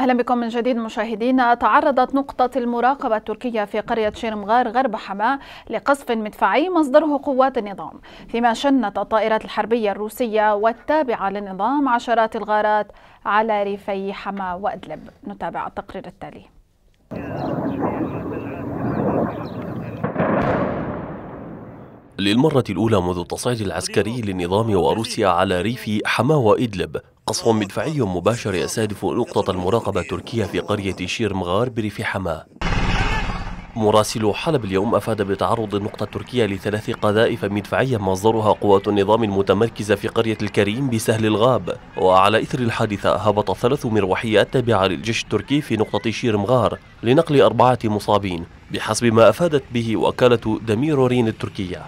أهلا بكم من جديد مشاهدينا تعرضت نقطة المراقبة التركية في قرية شيرمغار غرب حماة لقصف مدفعي مصدره قوات النظام فيما شنت الطائرات الحربية الروسية والتابعة للنظام عشرات الغارات على ريفي حماة وأدلب نتابع التقرير التالي للمرة الأولى منذ التصعيد العسكري للنظام وروسيا على ريف حماة وإدلب قصف مدفعي مباشر يستهدف نقطة المراقبة التركية في قرية شيرمغار بريف حماة مراسل حلب اليوم أفاد بتعرض النقطة التركية لثلاث قذائف مدفعية مصدرها قوات النظام المتمركزة في قرية الكريم بسهل الغاب وعلى إثر الحادثة هبط ثلاث مروحيات تابعة للجيش التركي في نقطة شيرمغار لنقل أربعة مصابين بحسب ما أفادت به وكالة دميرورين التركية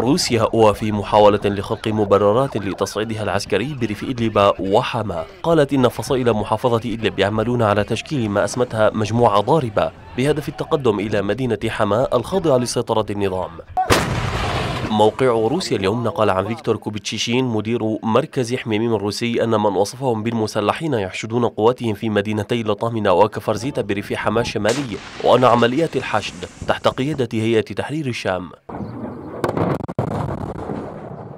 روسيا وفي محاولة لخلق مبررات لتصعيدها العسكري بريف إدلب وحما قالت إن فصائل محافظة إدلب يعملون على تشكيل ما أسمتها مجموعة ضاربة بهدف التقدم إلى مدينة حما الخاضعة لسيطرة النظام موقع روسيا اليوم نقل عن فيكتور كوبتشيشين مدير مركز حميميم الروسي أن من وصفهم بالمسلحين يحشدون قواتهم في مدينتي لطامنة وكفرزيتا بريف حما الشمالي وأن عمليات الحشد تحت قيادة هيئة تحرير الشام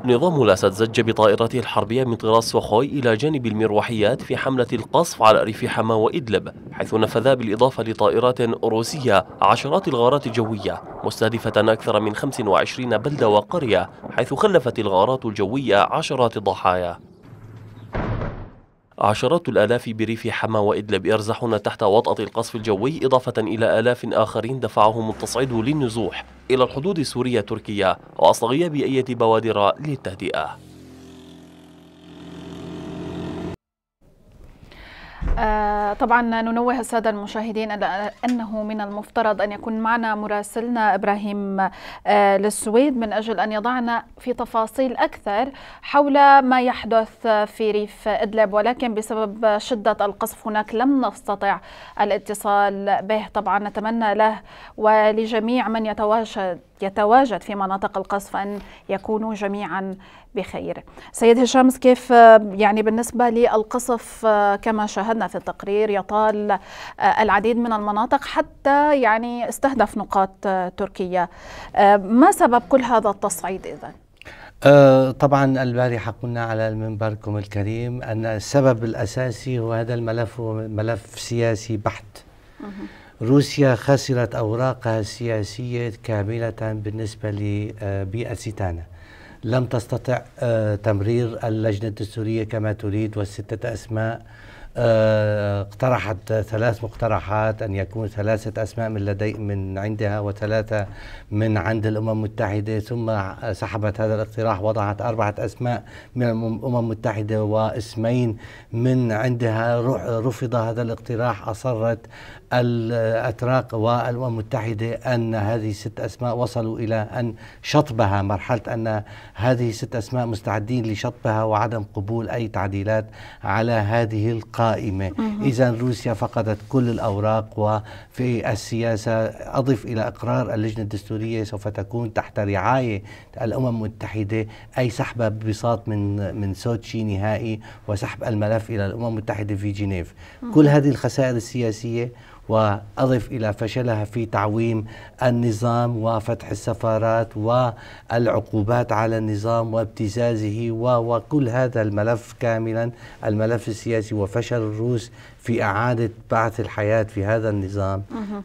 نظام الأسد زج بطائرته الحربية من طراز سوخوي إلى جانب المروحيات في حملة القصف على ريف حما وإدلب حيث نفذ بالإضافة لطائرات روسية عشرات الغارات الجوية مستهدفة أكثر من 25 بلدة وقرية حيث خلفت الغارات الجوية عشرات الضحايا عشرات الآلاف بريف حما وإدلب يرزحون تحت وطأة القصف الجوي إضافة إلى آلاف آخرين دفعهم التصعيد للنزوح إلى الحدود السورية التركية وأصل غياب أية بوادر للتهدئة آه، طبعا ننوه السادة المشاهدين أنه من المفترض أن يكون معنا مراسلنا إبراهيم آه، للسويد من أجل أن يضعنا في تفاصيل أكثر حول ما يحدث في ريف إدلب ولكن بسبب شدة القصف هناك لم نستطع الاتصال به طبعا نتمنى له ولجميع من يتواجد يتواجد في مناطق القصف أن يكونوا جميعا بخير سيد هشام كيف آه، يعني بالنسبة للقصف آه، كما شاهدنا في التقرير يطال آه، العديد من المناطق حتى يعني استهدف نقاط تركية ما سبب كل هذا التصعيد اذا؟ طبعا البارحة قلنا على منبركم الكريم أن السبب الأساسي هو هذا الملف هو ملف سياسي بحت روسيا خسرت أوراقها السياسية كاملة بالنسبة لبيئة لبيئتنا لم تستطع آه، تمرير اللجنة الدستورية كما تريد والستة أسماء آه، اقترحت ثلاث مقترحات أن يكون ثلاثة أسماء من لدي من عندها وثلاثة من عند الأمم المتحدة ثم سحبت هذا الاقتراح وضعت أربعة أسماء من الأمم المتحدة واسمين من عندها رفض هذا الاقتراح أصرت الأتراك والأمم المتحدة أن هذه ست أسماء وصلوا إلى أن شطبها مرحلة أن هذه ست أسماء مستعدين لشطبها وعدم قبول أي تعديلات على هذه القرار قائمة إذا روسيا فقدت كل الأوراق وفي السياسة أضف إلى إقرار اللجنة الدستورية سوف تكون تحت رعاية الأمم المتحدة أي سحب بساط من من سوتشي نهائي وسحب الملف إلى الأمم المتحدة في جنيف كل هذه الخسائر السياسية وأضف إلى فشلها في تعويم النظام وفتح السفارات والعقوبات على النظام وابتزازه وكل هذا الملف كاملا الملف السياسي وفشل الروس في إعادة بعث الحياة في هذا النظام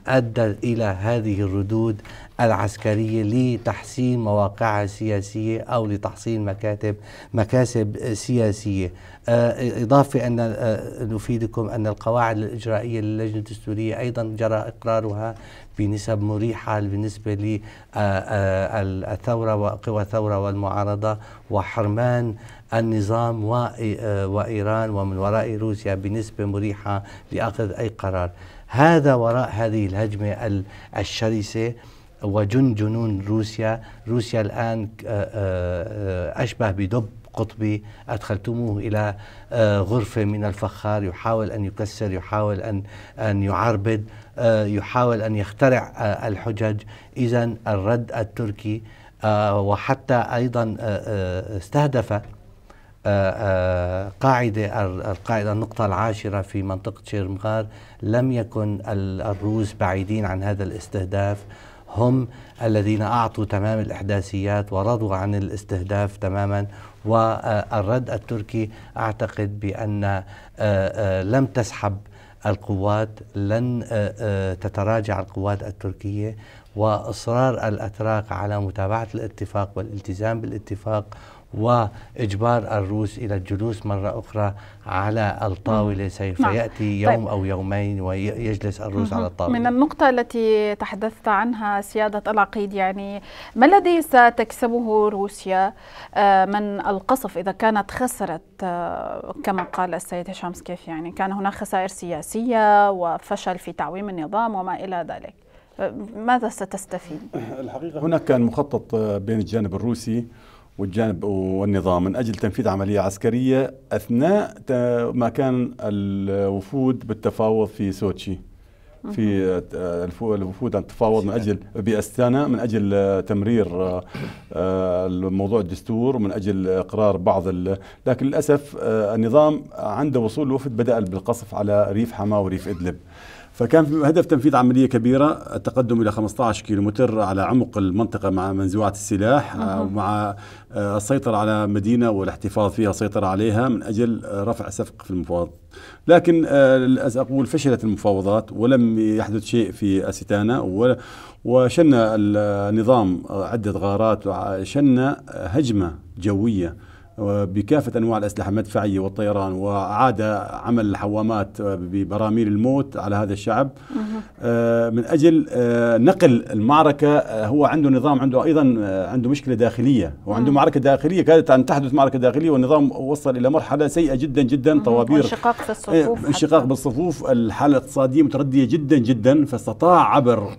أدت إلى هذه الردود العسكرية لتحسين مواقعها السياسية أو لتحصيل مكاتب مكاسب سياسية آه، إضافة أن آه، نفيدكم أن القواعد الإجرائية للجنة الدستورية أيضا جرى إقرارها بنسب مريحة بالنسبة للثورة آه، وقوى الثورة والمعارضة وحرمان النظام وإيران ومن وراء روسيا بنسبة مريحة لأخذ أي قرار هذا وراء هذه الهجمة الشرسة وجن جنون روسيا روسيا الآن آه، آه، أشبه بدب قطبي أدخلتموه إلى آه، غرفة من الفخار يحاول أن يكسر يحاول أن أن يعربد يحاول أن يخترع الحجج إذا الرد التركي وحتى أيضا استهدف آه، آه، قاعدة القاعدة النقطة العاشرة في منطقة شيرمغار لم يكن الروس بعيدين عن هذا الاستهداف هم الذين أعطوا تمام الإحداثيات ورضوا عن الاستهداف تماما والرد التركي أعتقد بأن آه، لم تسحب القوات لن تتراجع القوات التركية وإصرار الأتراك على متابعة الاتفاق والالتزام بالاتفاق وإجبار الروس إلى الجلوس مرة أخرى على الطاولة سوف نعم. يأتي طيب. يوم طيب. أو يومين ويجلس الروس على الطاولة من النقطة التي تحدثت عنها سيادة العقيد يعني ما الذي ستكسبه روسيا آه، من القصف إذا كانت خسرت آه، كما قال السيد هشام كيف يعني كان هناك خسائر سياسية وفشل في تعويم النظام وما إلى ذلك آه، ماذا ستستفيد؟ الحقيقة هناك كان مخطط بين الجانب الروسي والجانب والنظام من أجل تنفيذ عملية عسكرية أثناء ما كان الوفود بالتفاوض في سوتشي في الوفود عن تفاوض من أجل بأستانا من أجل تمرير آه، موضوع الدستور ومن أجل إقرار بعض لكن للأسف آه، النظام عند وصول الوفد بدأ بالقصف على ريف حما وريف إدلب فكان هدف تنفيذ عملية كبيرة التقدم إلى 15 كيلومتر على عمق المنطقة مع منزوعة السلاح آه، ومع آه، السيطرة على مدينة والاحتفاظ فيها سيطرة عليها من أجل رفع سفق في المفاوض لكن آه، أقول فشلت المفاوضات ولم يحدث شيء في أستانا وشن النظام عدة غارات وشن هجمة جوية بكافة أنواع الأسلحة المدفعية والطيران وأعاد عمل الحوامات ببراميل الموت على هذا الشعب آه، من أجل آه، نقل المعركة آه، هو عنده نظام عنده أيضا عنده مشكلة داخلية وعنده معركة داخلية كادت أن تحدث معركة داخلية والنظام وصل إلى مرحلة سيئة جدا جدا طوابير انشقاق في الصفوف إيه، انشقاق بالصفوف الحالة الاقتصادية متردية جدا جدا فاستطاع عبر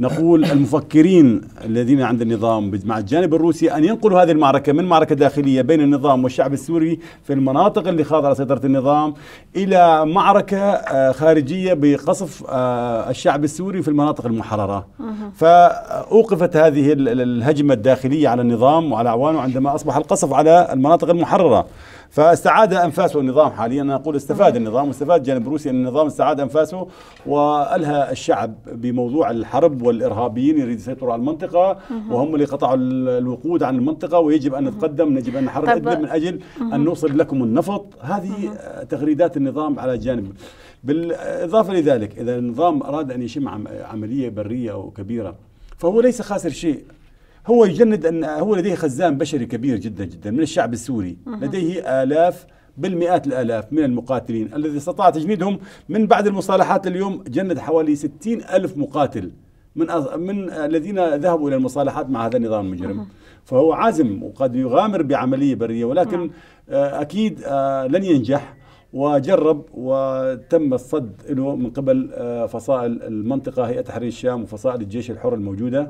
نقول المفكرين الذين عند النظام مع الجانب الروسي أن ينقلوا هذه المعركة من معركة داخلية الداخلية بين النظام والشعب السوري في المناطق اللي خاضعة لسيطرة النظام إلى معركة آه، خارجية بقصف آه، الشعب السوري في المناطق المحررة فأوقفت هذه الهجمة الداخلية على النظام وعلى أعوانه عندما أصبح القصف على المناطق المحررة فاستعاد أنفاسه النظام حاليا أنا أقول استفاد النظام واستفاد جانب روسيا أن النظام استعاد أنفاسه وألهى الشعب بموضوع الحرب والإرهابيين يريد يسيطروا على المنطقة وهم اللي قطعوا الوقود عن المنطقة ويجب أن نتقدم يجب أن نحرك طيب. من أجل أن نوصل لكم النفط هذه تغريدات النظام على جانب بالإضافة لذلك إذا النظام أراد أن يشم عملية برية أو كبيرة فهو ليس خاسر شيء هو يجند أن هو لديه خزان بشري كبير جدا جدا من الشعب السوري لديه آلاف بالمئات الآلاف من المقاتلين الذي استطاع تجنيدهم من بعد المصالحات اليوم جند حوالي 60 ألف مقاتل من أز... من الذين ذهبوا الى المصالحات مع هذا النظام المجرم فهو عازم وقد يغامر بعمليه بريه ولكن نعم. آه، اكيد آه، لن ينجح وجرب وتم الصد له من قبل آه، فصائل المنطقه هيئه تحرير الشام وفصائل الجيش الحر الموجوده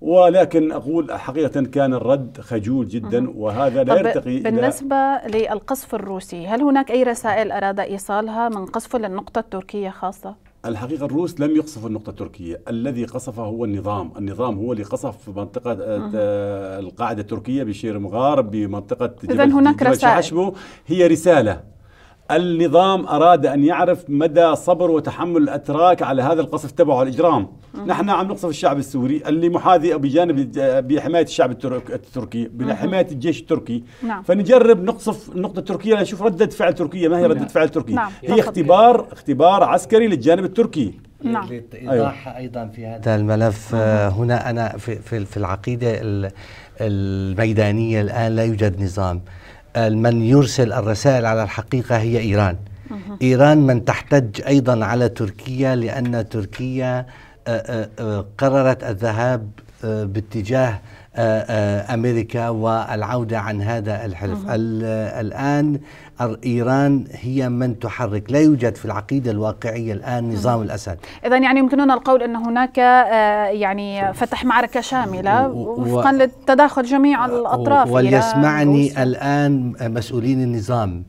ولكن أقول حقيقة كان الرد خجول جدا وهذا لا يرتقي بالنسبة للقصف الروسي هل هناك أي رسائل أراد إيصالها من قصفه للنقطة التركية خاصة؟ الحقيقة الروس لم يقصفوا النقطة التركية الذي قصفه هو النظام النظام هو اللي قصف منطقة آه، آه، القاعدة التركية بشير مغار بمنطقة اذا هناك جبل رسائل. هي رسالة النظام أراد أن يعرف مدى صبر وتحمل الأتراك على هذا القصف تبعه الإجرام نحن عم نقصف الشعب السوري اللي محاذي بجانب بحماية الشعب التركي بحماية الجيش التركي نعم. فنجرب نقصف النقطة التركية لنشوف ردة فعل تركيا ما هي ردة نعم. فعل تركيا نعم. هي اختبار اختبار عسكري للجانب التركي نعم. أيوة. أيضا في هذا الملف آه، هنا أنا في, في العقيدة الميدانية الآن لا يوجد نظام آه، من يرسل الرسائل على الحقيقة هي إيران إيران من تحتج أيضا على تركيا لأن تركيا آه، آه، قررت الذهاب باتجاه امريكا والعوده عن هذا الحلف الان ايران هي من تحرك لا يوجد في العقيده الواقعيه الان نظام الاسد اذا يعني يمكننا القول ان هناك آه، يعني فتح معركه شامله وفقا للتداخل جميع الاطراف وليسمعني الان مسؤولين النظام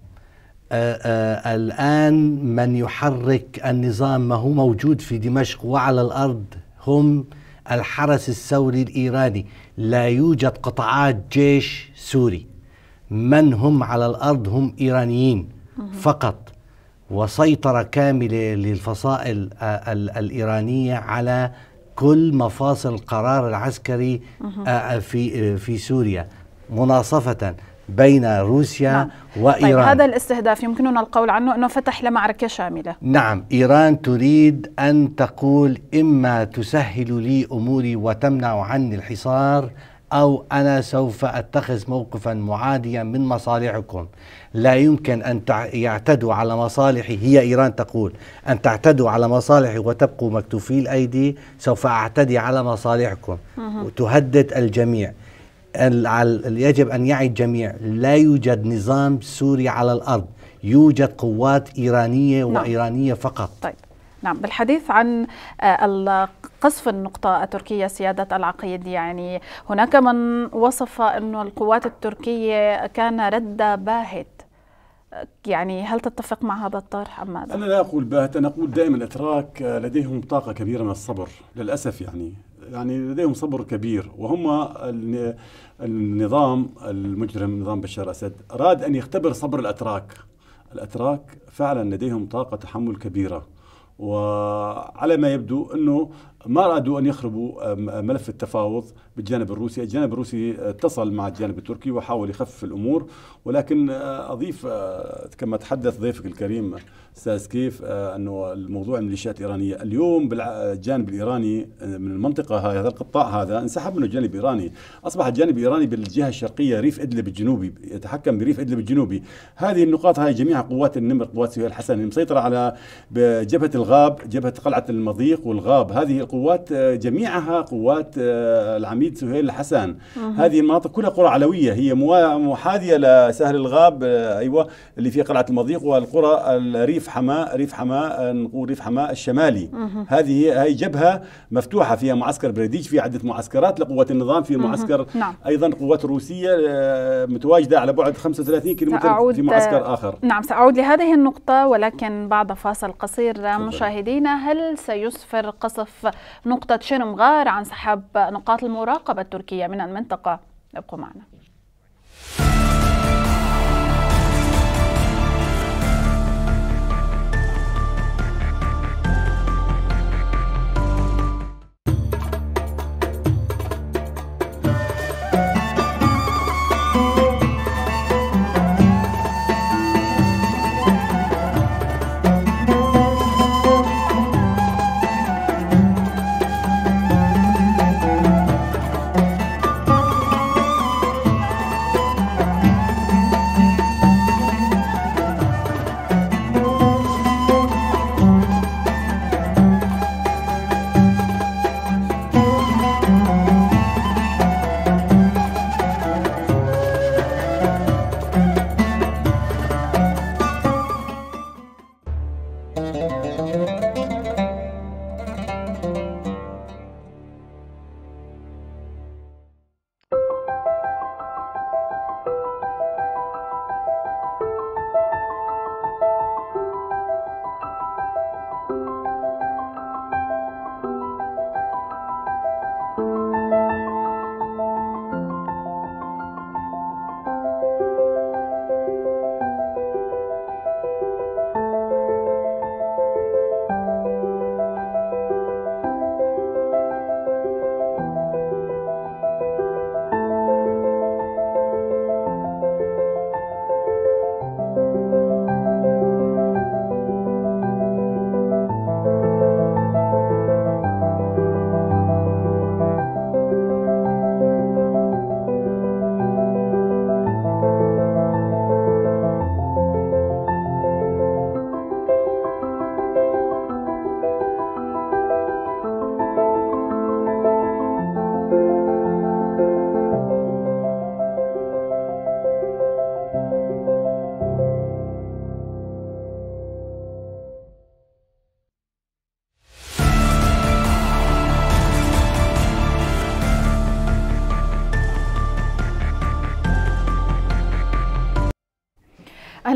آآ آه، آآ آه، الآن من يحرك النظام ما هو موجود في دمشق وعلى الأرض هم الحرس الثوري الإيراني لا يوجد قطاعات جيش سوري من هم على الأرض هم إيرانيين فقط وسيطرة كاملة للفصائل الإيرانية على كل مفاصل القرار العسكري آه، في آه، في سوريا مناصفة بين روسيا نعم. وإيران طيب هذا الاستهداف يمكننا القول عنه أنه فتح لمعركة شاملة نعم إيران تريد أن تقول إما تسهل لي أموري وتمنع عني الحصار أو أنا سوف أتخذ موقفا معاديا من مصالحكم لا يمكن أن يعتدوا على مصالحي هي إيران تقول أن تعتدوا على مصالحي وتبقوا مكتوفي الأيدي سوف أعتدي على مصالحكم وتهدد الجميع يجب أن يعي الجميع لا يوجد نظام سوري على الأرض يوجد قوات إيرانية نعم. وإيرانية فقط طيب نعم بالحديث عن آه، قصف النقطة التركية سيادة العقيد يعني هناك من وصف أن القوات التركية كان رد باهت يعني هل تتفق مع هذا الطرح أم ماذا؟ أنا لا أقول باهت أنا أقول دائما الأتراك آه، لديهم طاقة كبيرة من الصبر للأسف يعني يعني لديهم صبر كبير وهم النظام المجرم نظام بشار اسد اراد ان يختبر صبر الاتراك الاتراك فعلا لديهم طاقه تحمل كبيره وعلى ما يبدو انه ما ارادوا ان يخربوا ملف التفاوض بالجانب الروسي، الجانب الروسي اتصل مع الجانب التركي وحاول يخفف الامور ولكن آه، اضيف آه، كما تحدث ضيفك الكريم استاذ كيف آه، انه الموضوع الميليشيات الايرانيه اليوم بالجانب الايراني من المنطقه هذا القطاع هذا انسحب منه الجانب الايراني، اصبح الجانب الايراني بالجهه الشرقيه ريف ادلب الجنوبي يتحكم بريف ادلب الجنوبي، هذه النقاط هاي جميعها قوات النمر قوات سهيل الحسن المسيطره على جبهه الغاب جبهه قلعه المضيق والغاب هذه قوات آه، جميعها قوات آه، العميد سهيل الحسن هذه المناطق كلها قرى علويه هي محاذيه لسهل الغاب آه، ايوه اللي في قلعه المضيق والقرى الريف حماه ريف حماه نقول ريف حماه الشمالي هذه هي جبهه مفتوحه فيها معسكر بريديج في عده معسكرات لقوات النظام في معسكر نعم. ايضا القوات الروسيه متواجده على بعد 35 كيلومتر في معسكر اخر نعم ساعود لهذه النقطه ولكن بعد فاصل قصير مشاهدينا هل سيسفر قصف نقطة شرم غار عن سحب نقاط المراقبة التركية من المنطقة ابقوا معنا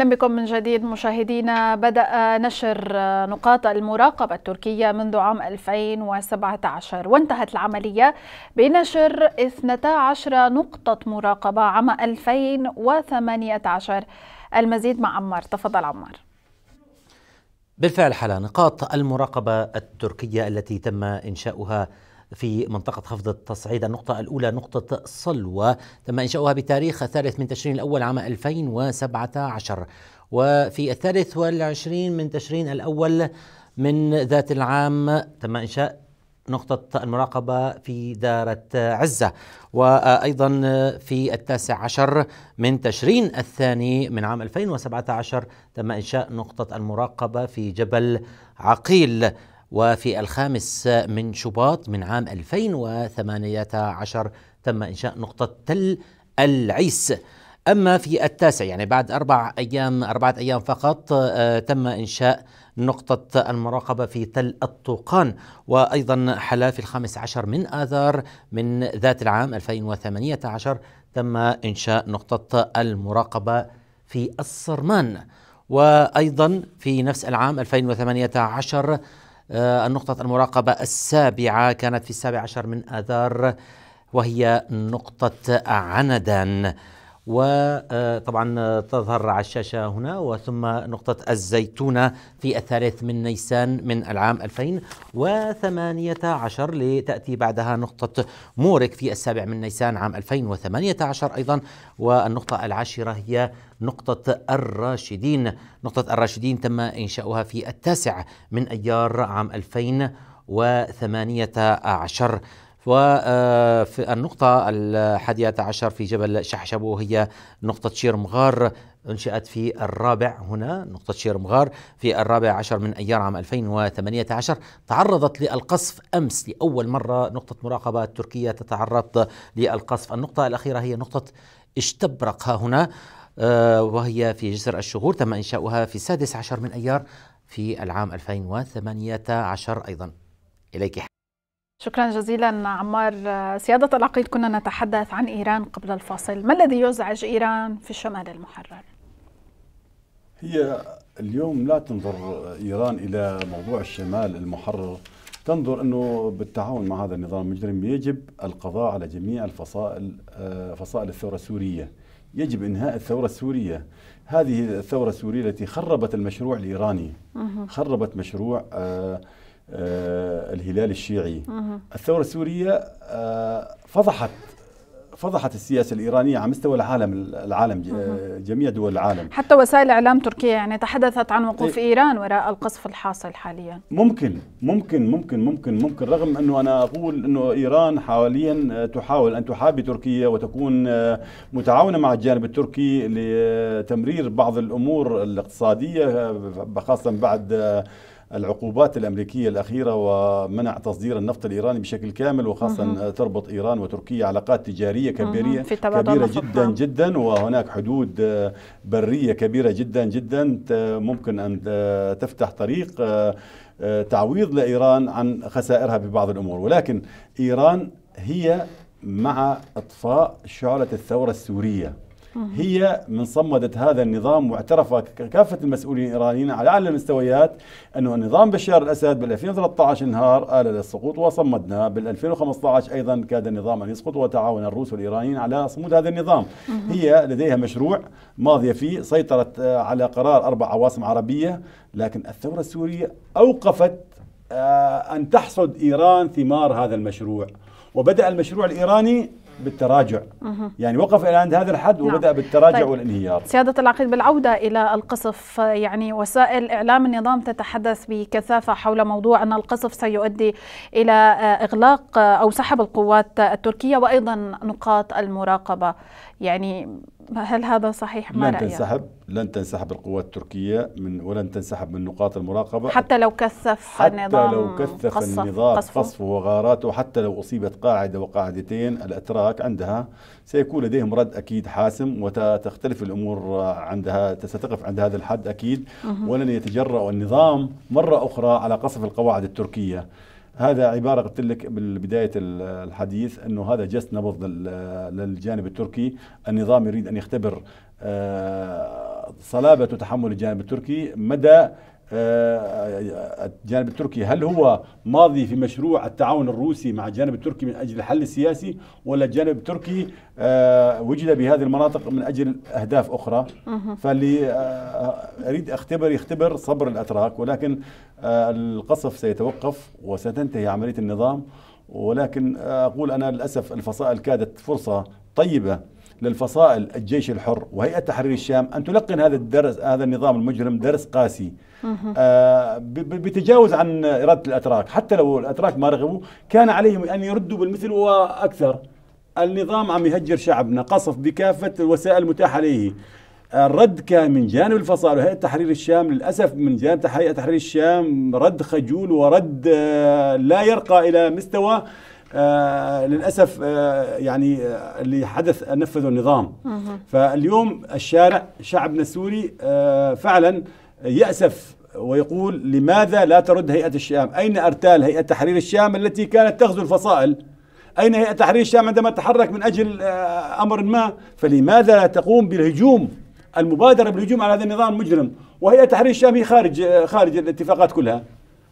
اهلا بكم من جديد مشاهدينا بدا نشر نقاط المراقبه التركيه منذ عام 2017 وانتهت العمليه بنشر 12 نقطه مراقبه عام 2018 المزيد مع عمار تفضل عمار بالفعل حلا نقاط المراقبه التركيه التي تم انشاؤها في منطقة خفض التصعيد النقطة الأولى نقطة صلوة تم إنشاؤها بتاريخ الثالث من تشرين الأول عام 2017 وفي الثالث والعشرين من تشرين الأول من ذات العام تم إنشاء نقطة المراقبة في دارة عزة وأيضا في التاسع عشر من تشرين الثاني من عام 2017 تم إنشاء نقطة المراقبة في جبل عقيل وفي الخامس من شباط من عام 2018 تم إنشاء نقطة تل العيس أما في التاسع يعني بعد أربع أيام أربعة أيام فقط آه، تم إنشاء نقطة المراقبة في تل الطوقان وأيضا حلا في الخامس عشر من آذار من ذات العام 2018 تم إنشاء نقطة المراقبة في الصرمان وأيضا في نفس العام 2018 آه، النقطة المراقبة السابعة كانت في السابع عشر من آذار وهي نقطة عندان وطبعا آه، آه، تظهر على الشاشة هنا وثم نقطة الزيتونة في الثالث من نيسان من العام 2018 لتأتي بعدها نقطة مورك في السابع من نيسان عام 2018 أيضا والنقطة العاشرة هي نقطة الراشدين نقطة الراشدين تم إنشاؤها في التاسع من أيار عام 2018 وفي آه، النقطة الحادية عشر في جبل شحشبو هي نقطة شير مغار أنشئت في الرابع هنا نقطة شير مغار في الرابع عشر من أيار عام 2018 تعرضت للقصف أمس لأول مرة نقطة مراقبة تركية تتعرض للقصف النقطة الأخيرة هي نقطة اشتبرق ها هنا آه، وهي في جسر الشغور تم إنشاؤها في السادس عشر من أيار في العام 2018 أيضا إليك شكرا جزيلا عمار آه، سيادة العقيد كنا نتحدث عن إيران قبل الفاصل ما الذي يزعج إيران في الشمال المحرر؟ هي اليوم لا تنظر إيران إلى موضوع الشمال المحرر تنظر أنه بالتعاون مع هذا النظام المجرم يجب القضاء على جميع الفصائل آه، فصائل الثورة السورية يجب انهاء الثوره السوريه هذه الثوره السوريه التي خربت المشروع الايراني خربت مشروع آه آه، الهلال الشيعي الثورة السورية آه، فضحت فضحت السياسة الإيرانية على مستوى العالم العالم جميع دول العالم حتى وسائل إعلام تركيا يعني تحدثت عن وقوف إيه. إيران وراء القصف الحاصل حاليا ممكن ممكن ممكن ممكن ممكن رغم أنه أنا أقول أنه إيران حاليا آه، تحاول أن تحابي تركيا وتكون متعاونة مع الجانب التركي لتمرير بعض الأمور الاقتصادية خاصة بعد العقوبات الأمريكية الأخيرة ومنع تصدير النفط الإيراني بشكل كامل وخاصة مم. تربط إيران وتركيا علاقات تجارية كبيرة كبيرة جدا جدا وهناك حدود برية كبيرة جدا جدا ممكن أن تفتح طريق آه، آه، تعويض لإيران عن خسائرها في بعض الأمور ولكن إيران هي مع إطفاء شعلة الثورة السورية هي من صمدت هذا النظام واعترف كافه المسؤولين الايرانيين على اعلى المستويات انه نظام بشار الاسد بال 2013 انهار آل للسقوط وصمدناه بال 2015 ايضا كاد النظام ان يسقط وتعاون الروس والايرانيين على صمود هذا النظام هي لديها مشروع ماضيه فيه سيطرت آه، على قرار اربع عواصم عربيه لكن الثوره السوريه اوقفت آه، ان تحصد ايران ثمار هذا المشروع وبدا المشروع الايراني بالتراجع مه. يعني وقف الى عند هذا الحد نعم. وبدا بالتراجع طيب. والانهيار سياده العقيد بالعوده الى القصف يعني وسائل اعلام النظام تتحدث بكثافه حول موضوع ان القصف سيؤدي الى اغلاق او سحب القوات التركيه وايضا نقاط المراقبه يعني هل هذا صحيح ما لن تنسحب لن تنسحب القوات التركية من ولن تنسحب من نقاط المراقبة حتى لو كثف حتى النظام لو كثف قصف النظام قصفه, قصفه وغاراته حتى لو أصيبت قاعدة وقاعدتين الأتراك عندها سيكون لديهم رد أكيد حاسم وتختلف الأمور عندها ستقف عند هذا الحد أكيد ولن يتجرأ النظام مرة أخرى على قصف القواعد التركية هذا عبارة قلت لك بالبداية الحديث أنه هذا جس نبض للجانب التركي النظام يريد أن يختبر آه، صلابة تحمل الجانب التركي مدى آه، آه، الجانب التركي هل هو ماضي في مشروع التعاون الروسي مع الجانب التركي من أجل الحل السياسي ولا الجانب التركي آه، وجد بهذه المناطق من أجل أهداف أخرى فاللي أريد أختبر يختبر صبر الأتراك ولكن القصف سيتوقف وستنتهي عملية النظام ولكن أقول أنا للأسف الفصائل كادت فرصة طيبة للفصائل الجيش الحر وهيئة تحرير الشام أن تلقن هذا الدرس هذا النظام المجرم درس قاسي آه بتجاوز عن إرادة الأتراك حتى لو الأتراك ما رغبوا كان عليهم أن يردوا بالمثل وأكثر النظام عم يهجر شعبنا قصف بكافة الوسائل المتاحة عليه الرد كان من جانب الفصائل وهيئة تحرير الشام للأسف من جانب هيئة تحرير الشام رد خجول ورد آه، لا يرقى إلى مستوى آه، للاسف آه يعني آه اللي حدث نفذه النظام فاليوم الشارع شعبنا السوري آه، فعلا ياسف ويقول لماذا لا ترد هيئه الشام؟ اين ارتال هيئه تحرير الشام التي كانت تغزو الفصائل؟ اين هيئه تحرير الشام عندما تحرك من اجل آه، امر ما؟ فلماذا لا تقوم بالهجوم المبادره بالهجوم على هذا النظام المجرم؟ وهيئه تحرير الشام هي خارج خارج الاتفاقات كلها.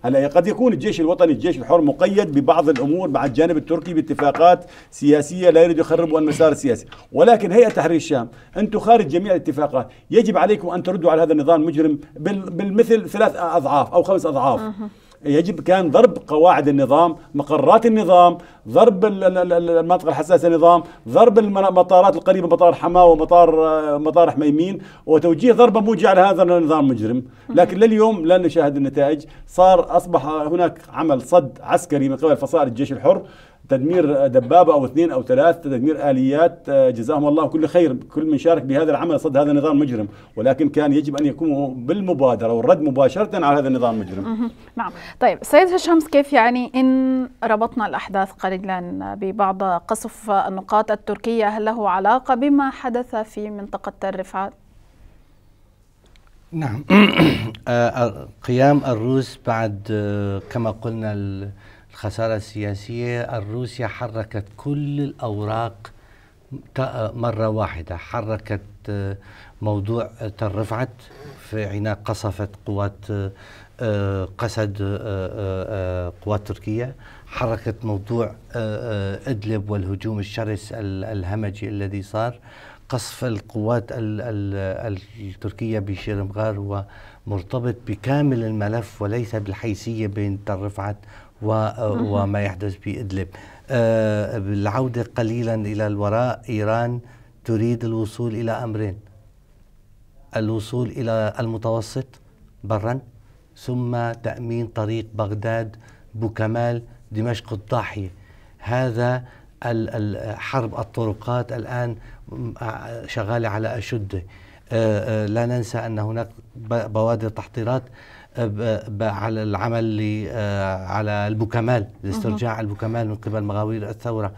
هلا قد يكون الجيش الوطني الجيش الحر مقيد ببعض الامور مع الجانب التركي باتفاقات سياسيه لا يريد يخربوا المسار السياسي، ولكن هيئه تحرير الشام انتم خارج جميع الاتفاقات، يجب عليكم ان تردوا على هذا النظام المجرم بالمثل ثلاث اضعاف او خمس اضعاف. يجب كان ضرب قواعد النظام مقرات النظام ضرب المناطق الحساسه للنظام ضرب المطارات القريبه مطار حماه ومطار آه، مطار حميمين وتوجيه ضربه موجعه على هذا النظام المجرم لكن لليوم لا نشاهد النتائج صار اصبح هناك عمل صد عسكري من قبل فصائل الجيش الحر تدمير دبابة أو اثنين أو ثلاث تدمير آليات آه، جزاهم الله كل خير كل من شارك بهذا العمل صد هذا النظام المجرم ولكن كان يجب أن يكون بالمبادرة والرد مباشرة على هذا النظام المجرم نعم طيب سيد هشامس كيف يعني إن ربطنا الأحداث قليلا ببعض قصف النقاط التركية هل له علاقة بما حدث في منطقة الرفعات؟ نعم آه، قيام الروس بعد آه، كما قلنا الخسارة السياسية الروسيا حركت كل الأوراق مرة واحدة حركت آه، موضوع آه، تل رفعت في عنا قصفت قوات آه، قسد قوات تركيا حركت موضوع إدلب والهجوم الشرس الهمجي الذي صار قصف القوات التركية بشيرمغار هو مرتبط بكامل الملف وليس بالحيثية بين تل رفعت وما يحدث في إدلب آه، بالعودة قليلا إلى الوراء إيران تريد الوصول إلى أمرين الوصول إلى المتوسط برا ثم تأمين طريق بغداد بوكمال دمشق الضاحية هذا حرب الطرقات الآن آه، شغالة على أشده آه، لا ننسى أن هناك بوادر تحضيرات على العمل آه، على البوكمال لاسترجاع البوكمال من قبل مغاوير الثوره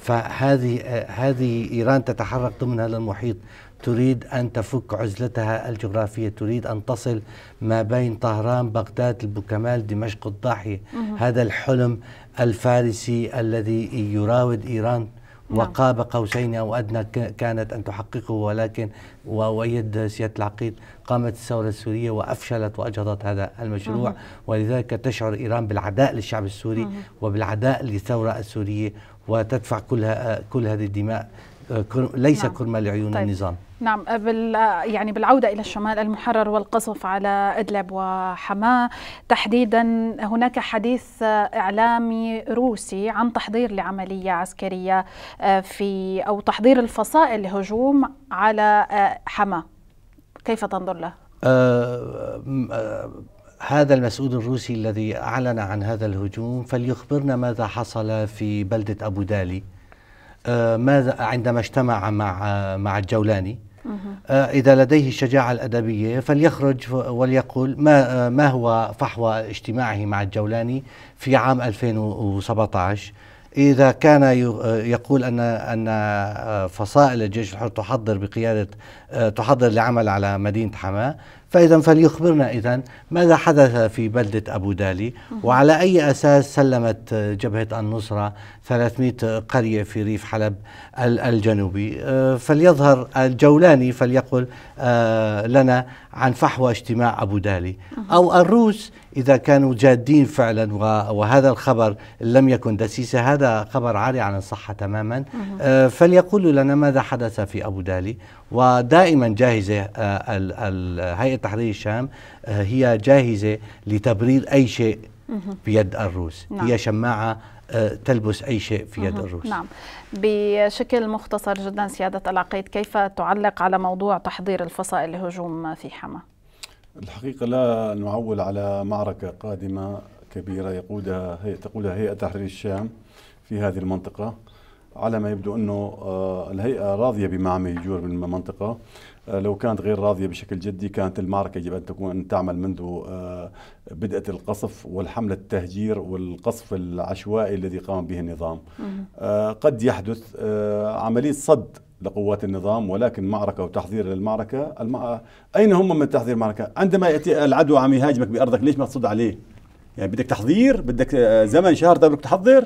فهذه آه، هذه ايران تتحرك ضمن هذا المحيط تريد ان تفك عزلتها الجغرافيه تريد ان تصل ما بين طهران بغداد البوكمال دمشق الضاحيه هذا الحلم الفارسي الذي يراود ايران نعم. وقاب قوسين او ادنى كانت ان تحققه ولكن وويد سياده العقيد قامت الثوره السوريه وافشلت واجهضت هذا المشروع مم. ولذلك تشعر ايران بالعداء للشعب السوري مم. وبالعداء للثوره السوريه وتدفع كل كل هذه الدماء آه، ليس نعم. كرمال لعيون طيب. النظام نعم بال يعني بالعوده الى الشمال المحرر والقصف على ادلب وحماه تحديدا هناك حديث اعلامي روسي عن تحضير لعمليه عسكريه آه، في او تحضير الفصائل لهجوم على آه، حماه كيف تنظر له؟ آه، هذا المسؤول الروسي الذي أعلن عن هذا الهجوم فليخبرنا ماذا حصل في بلدة أبو دالي ماذا عندما اجتمع مع مع الجولاني آه، إذا لديه الشجاعة الأدبية فليخرج وليقول ما آه، ما هو فحوى اجتماعه مع الجولاني في عام 2017 إذا كان آه، يقول أن أن فصائل الجيش الحر تحضر بقيادة تحضر لعمل على مدينة حماة فإذا فليخبرنا إذا ماذا حدث في بلدة أبو دالي وعلى أي أساس سلمت جبهة النصرة 300 قرية في ريف حلب الجنوبي آه، فليظهر الجولاني فليقل آه، لنا عن فحوى اجتماع أبو دالي أو الروس إذا كانوا جادين فعلا وهذا الخبر لم يكن دسيسة هذا خبر عاري عن الصحة تماما آه، فليقولوا لنا ماذا حدث في أبو دالي ودائما جاهزة آه، هيئة تحرير الشام آه، هي جاهزة لتبرير أي شيء بيد الروس نعم. هي شماعة تلبس أي شيء في يد الروس نعم بشكل مختصر جدا سيادة العقيد كيف تعلق على موضوع تحضير الفصائل لهجوم في حما؟ الحقيقة لا نعول على معركة قادمة كبيرة يقودها هي تقودها هيئة تحرير الشام في هذه المنطقة على ما يبدو أنه آه، الهيئة راضية بما عم يجور من المنطقة آه، لو كانت غير راضية بشكل جدي كانت المعركة يجب أن تكون أن تعمل منذ آه، بدأت القصف والحملة التهجير والقصف العشوائي الذي قام به النظام قد يحدث عملية صد لقوات النظام ولكن معركة وتحضير للمعركة المع... أين هم من تحضير المعركة عندما يأتي العدو عم يهاجمك بأرضك ليش ما تصد عليه يعني بدك تحضير بدك زمن شهر بدك تحضر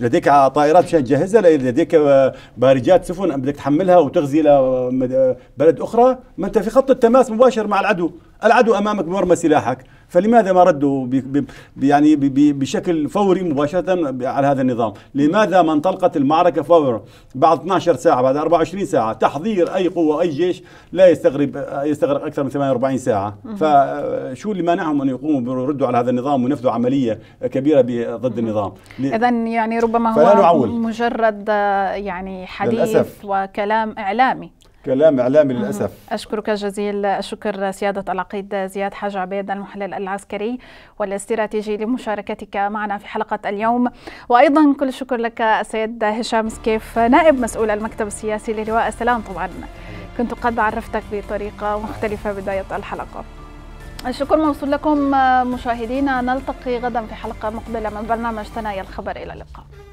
لديك طائرات مشان تجهزها لديك بارجات سفن بدك تحملها وتغزي الى بلد اخرى ما انت في خط التماس مباشر مع العدو العدو امامك بمرمى سلاحك فلماذا ما ردوا يعني بشكل فوري مباشرة على هذا النظام لماذا ما انطلقت المعركة فورا بعد 12 ساعة بعد 24 ساعة تحضير أي قوة أي جيش لا يستغرب يستغرق أكثر من 48 ساعة فشو اللي مانعهم أن يقوموا بيردوا على هذا النظام ونفذوا عملية كبيرة ضد النظام إذا يعني ربما هو مجرد آه، يعني حديث للأسف. وكلام إعلامي كلام اعلامي للاسف اشكرك جزيل الشكر سياده العقيد زياد حاج عبيد المحلل العسكري والاستراتيجي لمشاركتك معنا في حلقه اليوم وايضا كل الشكر لك السيد هشام سكيف نائب مسؤول المكتب السياسي للواء السلام طبعا كنت قد عرفتك بطريقه مختلفه بدايه الحلقه الشكر موصول لكم مشاهدينا نلتقي غدا في حلقه مقبله من برنامج ثنايا الخبر الى اللقاء